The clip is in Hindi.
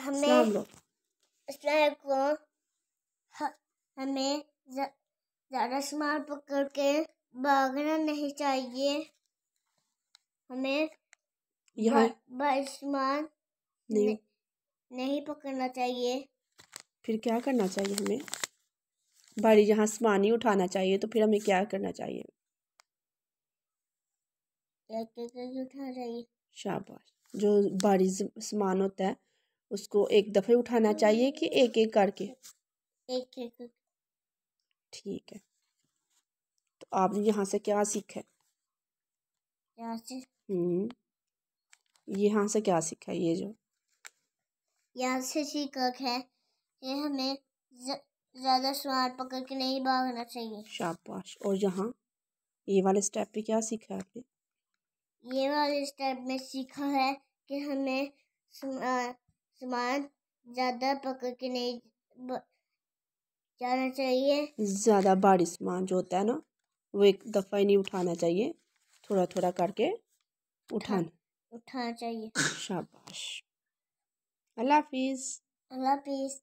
हमें स्लाइड को हमें ज़्यादा सामान पकड़ के भागना नहीं चाहिए हमें सामान नहीं नहीं पकड़ना चाहिए फिर क्या करना चाहिए हमें भारी जहाँ सामान ही उठाना चाहिए तो फिर हमें क्या करना चाहिए क्या क्या उठाना चाहिए शाबाश जो भारी सामान होता है उसको एक दफ़े उठाना चाहिए कि एक एक करके एक एक ठीक है तो आपने यहाँ से क्या सीखा है हम्म। यहाँ से क्या सीखा ये जो यहाँ से सीखा है ये हमें ज़्यादा सवार पकड़ के नहीं भागना चाहिए शाबाश और यहाँ ये वाले स्टेप पे क्या सीखा है आपने ये वाले स्टेप में सीखा है कि हमें सामान ज़्यादा पकड़ के नहीं जाना चाहिए ज़्यादा भारी सामान जो होता है ना वो एक दफ़ा ही नहीं उठाना चाहिए थोड़ा थोड़ा करके उठाना उठाना चाहिए शाबाश अल्लाह हाफिज़ अल्लाह हाफिज़